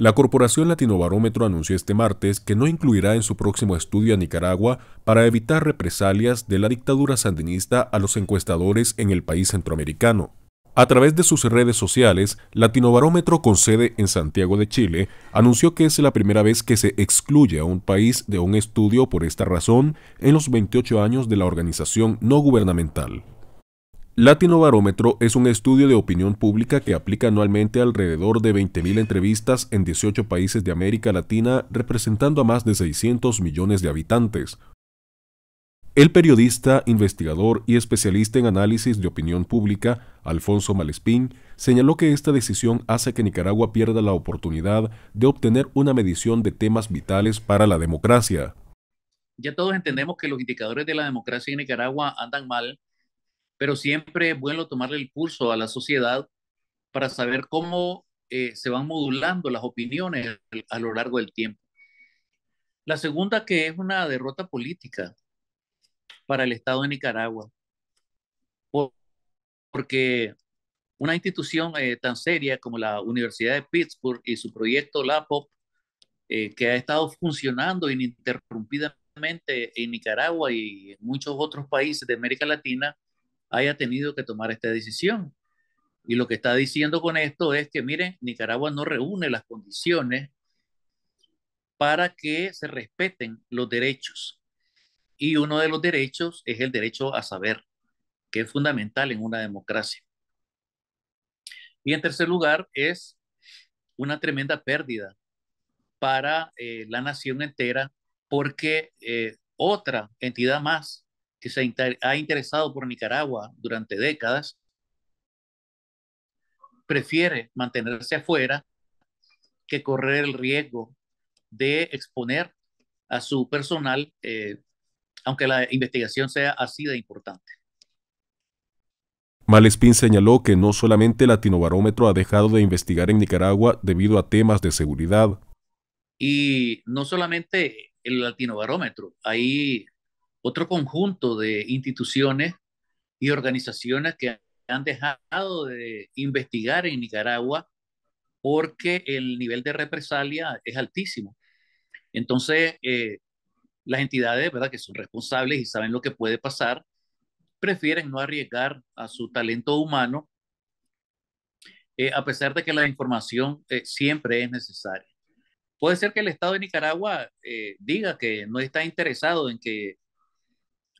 La Corporación Latinobarómetro anunció este martes que no incluirá en su próximo estudio a Nicaragua para evitar represalias de la dictadura sandinista a los encuestadores en el país centroamericano. A través de sus redes sociales, Latinobarómetro con sede en Santiago de Chile anunció que es la primera vez que se excluye a un país de un estudio por esta razón en los 28 años de la organización no gubernamental. Latino Barómetro es un estudio de opinión pública que aplica anualmente alrededor de 20.000 entrevistas en 18 países de América Latina, representando a más de 600 millones de habitantes. El periodista, investigador y especialista en análisis de opinión pública, Alfonso Malespín, señaló que esta decisión hace que Nicaragua pierda la oportunidad de obtener una medición de temas vitales para la democracia. Ya todos entendemos que los indicadores de la democracia en Nicaragua andan mal pero siempre es bueno tomarle el curso a la sociedad para saber cómo eh, se van modulando las opiniones a lo largo del tiempo. La segunda que es una derrota política para el Estado de Nicaragua, porque una institución eh, tan seria como la Universidad de Pittsburgh y su proyecto LAPOP, eh, que ha estado funcionando ininterrumpidamente en Nicaragua y muchos otros países de América Latina, haya tenido que tomar esta decisión. Y lo que está diciendo con esto es que, miren, Nicaragua no reúne las condiciones para que se respeten los derechos. Y uno de los derechos es el derecho a saber, que es fundamental en una democracia. Y en tercer lugar, es una tremenda pérdida para eh, la nación entera porque eh, otra entidad más que se ha interesado por Nicaragua durante décadas, prefiere mantenerse afuera que correr el riesgo de exponer a su personal, eh, aunque la investigación sea así de importante. Malespín señaló que no solamente el Latinobarómetro ha dejado de investigar en Nicaragua debido a temas de seguridad. Y no solamente el Latinobarómetro, hay otro conjunto de instituciones y organizaciones que han dejado de investigar en Nicaragua porque el nivel de represalia es altísimo. Entonces, eh, las entidades, ¿verdad?, que son responsables y saben lo que puede pasar, prefieren no arriesgar a su talento humano, eh, a pesar de que la información eh, siempre es necesaria. Puede ser que el Estado de Nicaragua diga que no está interesado en que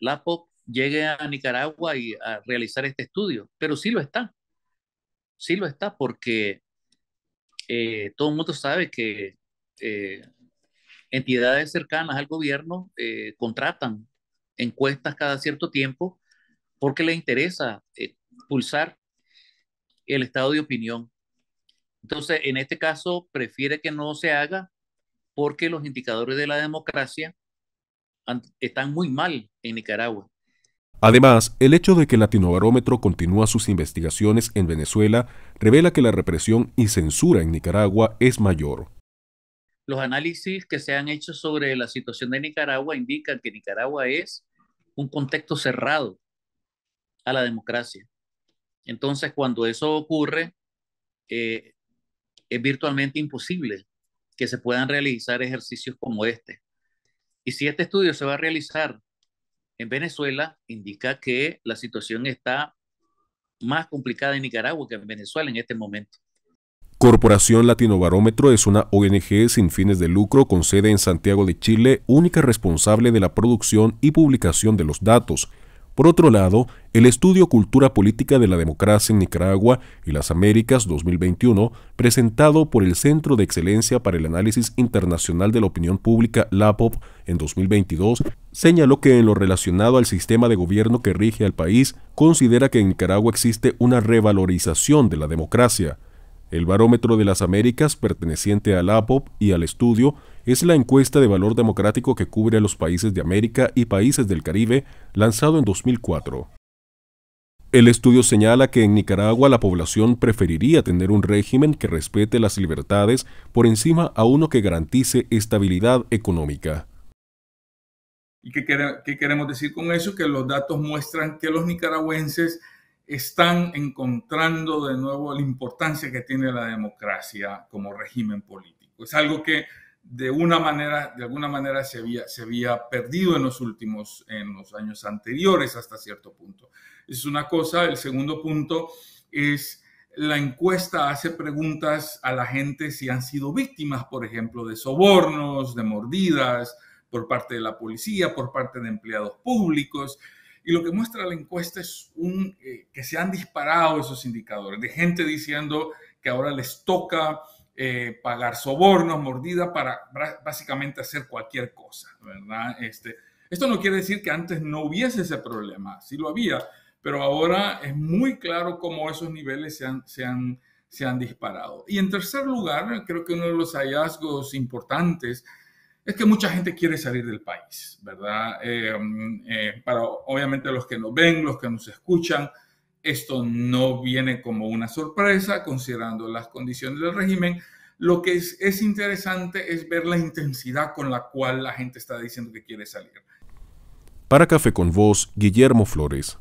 LAPOP llegue a Nicaragua y a realizar este estudio, pero sí lo está, sí lo está porque eh, todo el mundo sabe que eh, entidades cercanas al gobierno eh, contratan encuestas cada cierto tiempo porque les interesa pulsar el estado de opinión. Entonces, en este caso, prefiere que no se haga porque los indicadores de la democracia están muy mal en Nicaragua. Además, el hecho de que Latinobarómetro continúa sus investigaciones en Venezuela revela que la represión y censura en Nicaragua es mayor. Los análisis que se han hecho sobre la situación de Nicaragua indican que Nicaragua es un contexto cerrado a la democracia. Entonces, cuando eso ocurre, eh, es virtualmente imposible que se puedan realizar ejercicios como este. Y si este estudio se va a realizar en Venezuela, indica que la situación está más complicada en Nicaragua que en Venezuela en este momento. Corporación Latino Barómetro es una ONG sin fines de lucro con sede en Santiago de Chile, única responsable de la producción y publicación de los datos, por otro lado, el estudio Cultura Política de la Democracia en Nicaragua y las Américas 2021, presentado por el Centro de Excelencia para el Análisis Internacional de la Opinión Pública, LAPOP, en 2022, señaló que en lo relacionado al sistema de gobierno que rige al país, considera que en Nicaragua existe una revalorización de la democracia, el barómetro de las Américas, perteneciente al APOP y al estudio, es la encuesta de valor democrático que cubre a los países de América y países del Caribe, lanzado en 2004. El estudio señala que en Nicaragua la población preferiría tener un régimen que respete las libertades por encima a uno que garantice estabilidad económica. ¿Y qué, queremos decir con eso? Que los datos muestran que los nicaragüenses están encontrando de nuevo la importancia que tiene la democracia como régimen político. Es algo que de, una manera, de alguna manera se había, se había perdido en los últimos, en los años anteriores hasta cierto punto. Es una cosa. El segundo punto es la encuesta hace preguntas a la gente si han sido víctimas, por ejemplo, de sobornos, de mordidas por parte de la policía, por parte de empleados públicos. Y lo que muestra la encuesta es un, eh, que se han disparado esos indicadores, de gente diciendo que ahora les toca eh, pagar sobornos, mordida para básicamente hacer cualquier cosa, ¿verdad? Este, esto no quiere decir que antes no hubiese ese problema, sí lo había, pero ahora es muy claro cómo esos niveles se han, se han, se han disparado. Y en tercer lugar, creo que uno de los hallazgos importantes es que mucha gente quiere salir del país, ¿verdad? Eh, mm, eh, para obviamente los que nos ven, los que nos escuchan, esto no viene como una sorpresa considerando las condiciones del régimen. Lo que es, interesante es ver la intensidad con la cual la gente está diciendo que quiere salir. Para Café con Voz, Guillermo Flores.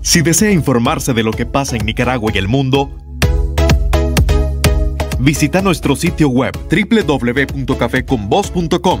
Si desea informarse de lo que pasa en Nicaragua y el mundo, visita nuestro sitio web www.cafeconvoz.com